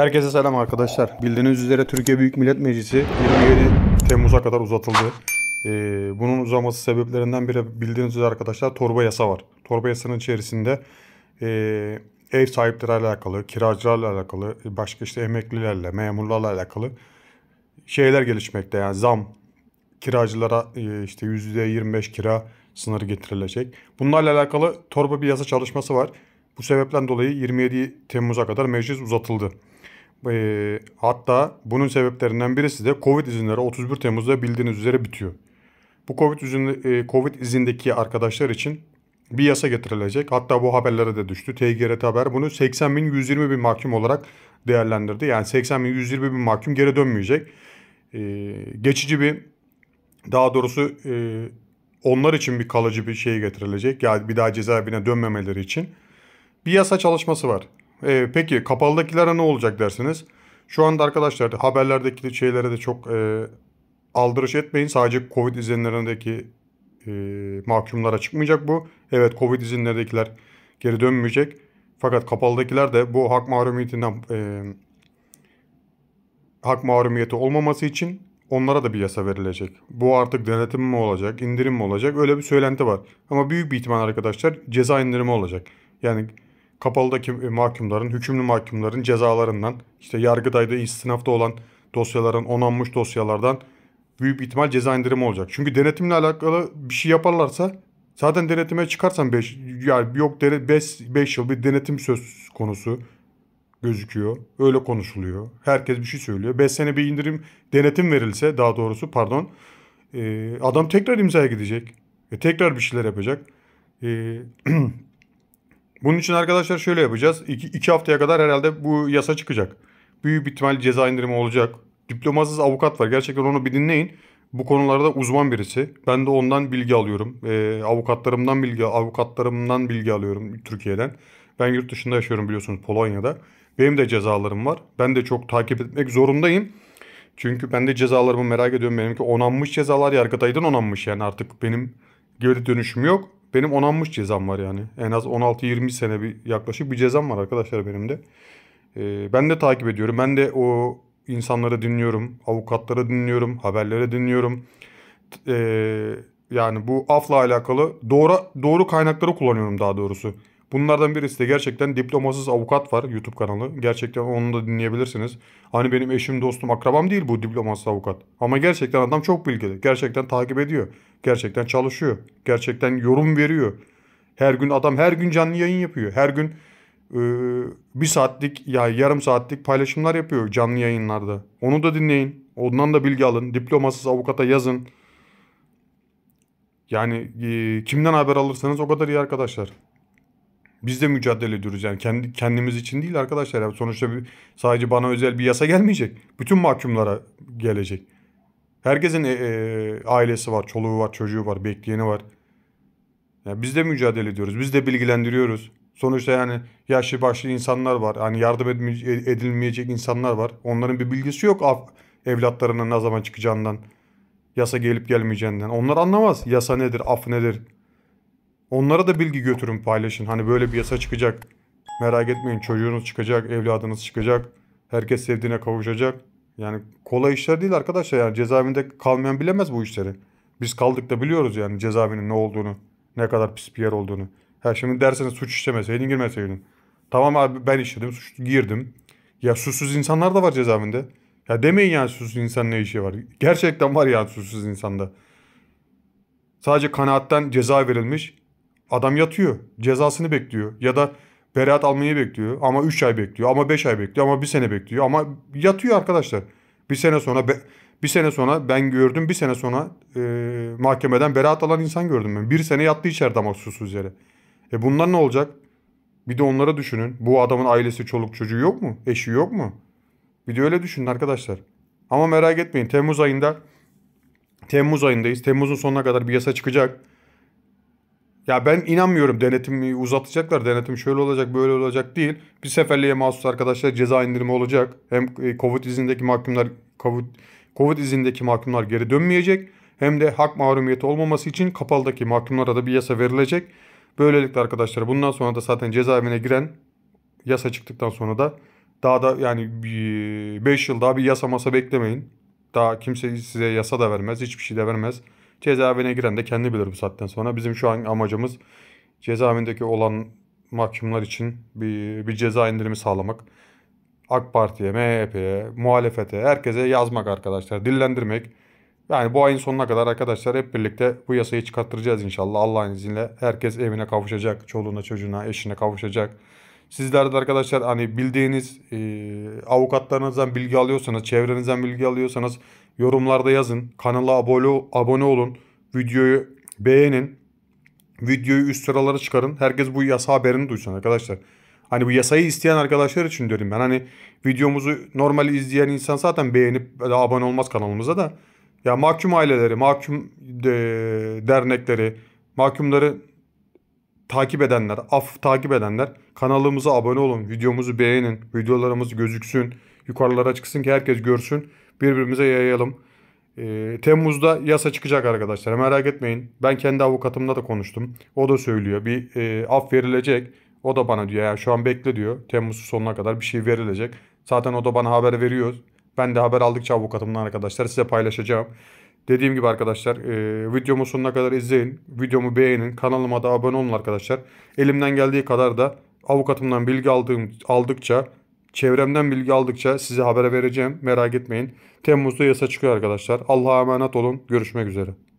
Herkese selam arkadaşlar. Bildiğiniz üzere Türkiye Büyük Millet Meclisi 27 Temmuz'a kadar uzatıldı. Ee, bunun uzaması sebeplerinden biri bildiğiniz üzere arkadaşlar torba yasa var. Torba yasanın içerisinde e, ev sahipleriyle alakalı, kiracılarla alakalı, başka işte emeklilerle, memurlarla alakalı şeyler gelişmekte. Yani zam, kiracılara e, işte %25 kira sınırı getirilecek. Bunlarla alakalı torba bir yasa çalışması var. Bu sebepten dolayı 27 Temmuz'a kadar meclis uzatıldı. E, hatta bunun sebeplerinden birisi de Covid izinleri 31 Temmuz'da bildiğiniz üzere bitiyor. Bu Covid, izin, e, COVID izindeki arkadaşlar için bir yasa getirilecek. Hatta bu haberlere de düştü. TGRT Haber bunu 80 bin 120 bin mahkum olarak değerlendirdi. Yani 80 bin 120 bin mahkum geri dönmeyecek. Ee, geçici bir daha doğrusu e, onlar için bir kalıcı bir şey getirilecek. Yani bir daha cezaevine dönmemeleri için. Bir yasa çalışması var. E, peki kapalıdakilere ne olacak dersiniz? Şu anda arkadaşlar haberlerdeki şeylere de çok e, aldırış etmeyin. Sadece Covid izinlerindeki e, mahkumlara çıkmayacak bu. Evet Covid izinlerdekiler geri dönmeyecek. Fakat kapalıdakiler de bu hak mahrumiyetinden e, hak mahrumiyeti olmaması için onlara da bir yasa verilecek. Bu artık denetim mi olacak, indirim mi olacak öyle bir söylenti var. Ama büyük bir ihtimal arkadaşlar ceza indirimi olacak. Yani kapalıdaki e, mahkumların, hükümlü mahkumların cezalarından, işte yargıdayda istinafta olan dosyaların, onanmış dosyalardan büyük ihtimal ceza indirimi olacak. Çünkü denetimle alakalı bir şey yaparlarsa zaten denetime çıkarsan 5 yani yok 5 5 yıl bir denetim söz konusu gözüküyor. Öyle konuşuluyor. Herkes bir şey söylüyor. 5 sene bir indirim denetim verilse daha doğrusu pardon. E, adam tekrar imzaya gidecek. E, tekrar bir şeyler yapacak. E, Bunun için arkadaşlar şöyle yapacağız. 2 haftaya kadar herhalde bu yasa çıkacak. Büyük bir ihtimal ceza indirimi olacak. Diplomasız avukat var. Gerçekten onu bir dinleyin. Bu konularda uzman birisi. Ben de ondan bilgi alıyorum. Ee, avukatlarımdan bilgi avukatlarımdan bilgi alıyorum Türkiye'den. Ben yurt dışında yaşıyorum biliyorsunuz Polonya'da. Benim de cezalarım var. Ben de çok takip etmek zorundayım. Çünkü ben de cezalarımı merak ediyorum. Benimki onanmış cezalar yargıtaydan onanmış yani artık benim geri dönüşüm yok. Benim onanmış cezam var yani. En az 16-20 sene bir yaklaşık bir cezam var arkadaşlar benim de. E, ben de takip ediyorum. Ben de o insanları dinliyorum. Avukatları dinliyorum. Haberleri dinliyorum. E, yani bu afla alakalı doğru doğru kaynakları kullanıyorum daha doğrusu. Bunlardan birisi de gerçekten Diplomasız Avukat var YouTube kanalı. Gerçekten onu da dinleyebilirsiniz. Hani benim eşim, dostum, akrabam değil bu Diplomasız Avukat. Ama gerçekten adam çok bilgili. Gerçekten takip ediyor. Gerçekten çalışıyor. Gerçekten yorum veriyor. Her gün adam her gün canlı yayın yapıyor. Her gün e, bir saatlik ya yarım saatlik paylaşımlar yapıyor canlı yayınlarda. Onu da dinleyin. Ondan da bilgi alın. Diplomasız avukata yazın. Yani e, kimden haber alırsanız o kadar iyi arkadaşlar. Biz de mücadele ediyoruz yani kendi kendimiz için değil arkadaşlar. Yani sonuçta bir, sadece bana özel bir yasa gelmeyecek. Bütün mahkumlara gelecek. Herkesin e, e, ailesi var, çoluğu var, çocuğu var, bekleyeni var. Yani biz de mücadele ediyoruz. Biz de bilgilendiriyoruz. Sonuçta yani yaşlı başlı insanlar var. yani yardım edilmeyecek insanlar var. Onların bir bilgisi yok evlatlarının ne zaman çıkacağından, yasa gelip gelmeyeceğinden. Onlar anlamaz. Yasa nedir, af nedir? Onlara da bilgi götürün paylaşın. Hani böyle bir yasa çıkacak. Merak etmeyin çocuğunuz çıkacak, evladınız çıkacak. Herkes sevdiğine kavuşacak. Yani kolay işler değil arkadaşlar. Yani cezaevinde kalmayan bilemez bu işleri. Biz kaldık da biliyoruz yani cezaevinin ne olduğunu. Ne kadar pis bir yer olduğunu. Her şimdi derseniz suç işlemeseydin girmeseydin. Tamam abi ben işledim suç girdim. Ya suçsuz insanlar da var cezaevinde. Ya demeyin yani suçsuz insan ne işi var. Gerçekten var yani suçsuz insanda. Sadece kanaatten ceza verilmiş. Adam yatıyor. Cezasını bekliyor. Ya da beraat almayı bekliyor. Ama 3 ay bekliyor. Ama 5 ay bekliyor. Ama 1 sene bekliyor. Ama yatıyor arkadaşlar. Bir sene sonra be, bir sene sonra ben gördüm. Bir sene sonra e, mahkemeden beraat alan insan gördüm ben. Bir sene yattı içeride ama susuz yere. E bunlar ne olacak? Bir de onlara düşünün. Bu adamın ailesi, çoluk çocuğu yok mu? Eşi yok mu? Bir de öyle düşünün arkadaşlar. Ama merak etmeyin. Temmuz ayında Temmuz ayındayız. Temmuz'un sonuna kadar bir yasa çıkacak. Ya ben inanmıyorum denetimi uzatacaklar. Denetim şöyle olacak böyle olacak değil. Bir seferliğe mahsus arkadaşlar ceza indirimi olacak. Hem e, Covid izindeki mahkumlar Covid, Covid izindeki mahkumlar geri dönmeyecek. Hem de hak mahrumiyeti olmaması için kapalıdaki mahkumlara da bir yasa verilecek. Böylelikle arkadaşlar bundan sonra da zaten cezaevine giren yasa çıktıktan sonra da daha da yani 5 yıl daha bir yasa masa beklemeyin. Daha kimse size yasa da vermez, hiçbir şey de vermez. Cezaevine giren de kendi bilir bu saatten sonra. Bizim şu an amacımız cezaevindeki olan mahkumlar için bir, bir ceza indirimi sağlamak. AK Parti'ye, MHP'ye, muhalefete, herkese yazmak arkadaşlar. Dillendirmek. Yani bu ayın sonuna kadar arkadaşlar hep birlikte bu yasayı çıkarttıracağız inşallah. Allah'ın izniyle herkes evine kavuşacak. Çoluğuna, çocuğuna, eşine kavuşacak. Sizlerde arkadaşlar hani bildiğiniz e, avukatlarınızdan bilgi alıyorsanız, çevrenizden bilgi alıyorsanız yorumlarda yazın. Kanala abone, abone olun. Videoyu beğenin. Videoyu üst sıralara çıkarın. Herkes bu yasa haberini duysun arkadaşlar. Hani bu yasayı isteyen arkadaşlar için diyorum ben. Hani videomuzu normal izleyen insan zaten beğenip abone olmaz kanalımıza da. Ya mahkum aileleri, mahkum de, dernekleri, mahkumları takip edenler, af takip edenler kanalımıza abone olun, videomuzu beğenin, videolarımız gözüksün, yukarılara çıksın ki herkes görsün, birbirimize yayalım. E, Temmuz'da yasa çıkacak arkadaşlar merak etmeyin. Ben kendi avukatımla da konuştum. O da söylüyor bir e, af verilecek. O da bana diyor ya şu an bekle diyor. Temmuz sonuna kadar bir şey verilecek. Zaten o da bana haber veriyor. Ben de haber aldıkça avukatımdan arkadaşlar size paylaşacağım. Dediğim gibi arkadaşlar e, videomu sonuna kadar izleyin. Videomu beğenin. Kanalıma da abone olun arkadaşlar. Elimden geldiği kadar da avukatımdan bilgi aldığım, aldıkça çevremden bilgi aldıkça size haber vereceğim. Merak etmeyin. Temmuz'da yasa çıkıyor arkadaşlar. Allah'a emanet olun. Görüşmek üzere.